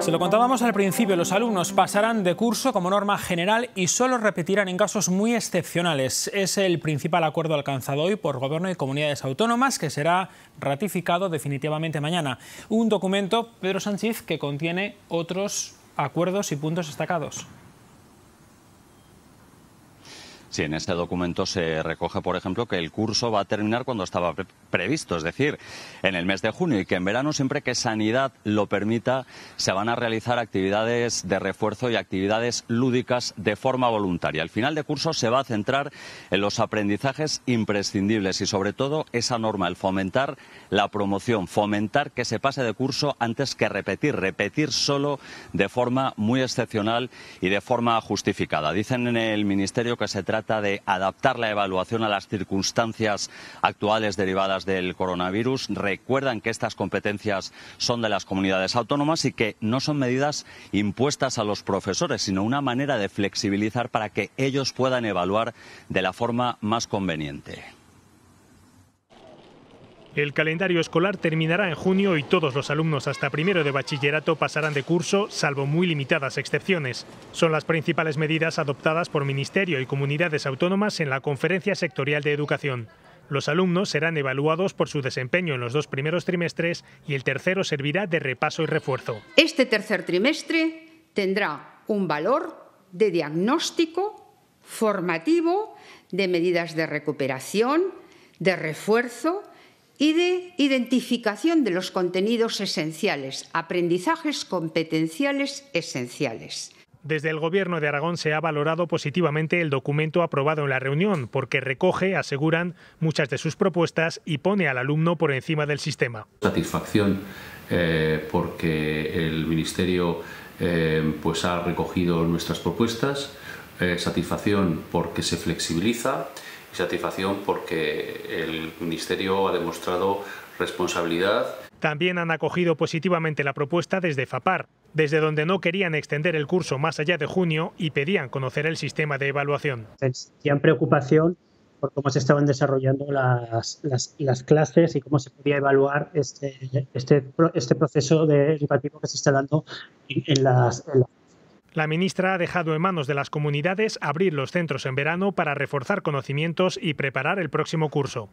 Se lo contábamos al principio, los alumnos pasarán de curso como norma general y solo repetirán en casos muy excepcionales. Es el principal acuerdo alcanzado hoy por Gobierno y comunidades autónomas que será ratificado definitivamente mañana. Un documento, Pedro Sánchez, que contiene otros acuerdos y puntos destacados. Si en este documento se recoge, por ejemplo, que el curso va a terminar cuando estaba previsto, es decir, en el mes de junio, y que en verano, siempre que Sanidad lo permita, se van a realizar actividades de refuerzo y actividades lúdicas de forma voluntaria. Al final de curso se va a centrar en los aprendizajes imprescindibles y, sobre todo, esa norma, el fomentar la promoción, fomentar que se pase de curso antes que repetir, repetir solo de forma muy excepcional y de forma justificada. Dicen en el Ministerio que se trata trata de adaptar la evaluación a las circunstancias actuales derivadas del coronavirus. Recuerdan que estas competencias son de las comunidades autónomas y que no son medidas impuestas a los profesores, sino una manera de flexibilizar para que ellos puedan evaluar de la forma más conveniente. El calendario escolar terminará en junio y todos los alumnos hasta primero de bachillerato pasarán de curso, salvo muy limitadas excepciones. Son las principales medidas adoptadas por Ministerio y comunidades autónomas en la Conferencia Sectorial de Educación. Los alumnos serán evaluados por su desempeño en los dos primeros trimestres y el tercero servirá de repaso y refuerzo. Este tercer trimestre tendrá un valor de diagnóstico formativo, de medidas de recuperación, de refuerzo y de identificación de los contenidos esenciales, aprendizajes competenciales esenciales. Desde el Gobierno de Aragón se ha valorado positivamente el documento aprobado en la reunión, porque recoge, aseguran, muchas de sus propuestas y pone al alumno por encima del sistema. Satisfacción eh, porque el Ministerio eh, pues ha recogido nuestras propuestas, eh, satisfacción porque se flexibiliza y satisfacción porque el Ministerio ha demostrado responsabilidad. También han acogido positivamente la propuesta desde FAPAR, desde donde no querían extender el curso más allá de junio y pedían conocer el sistema de evaluación. Tenían preocupación por cómo se estaban desarrollando las, clases y cómo se podía evaluar este, este, este, proceso de educativo que se está dando en, las, en las la ministra ha dejado en manos de las comunidades abrir los centros en verano para reforzar conocimientos y preparar el próximo curso.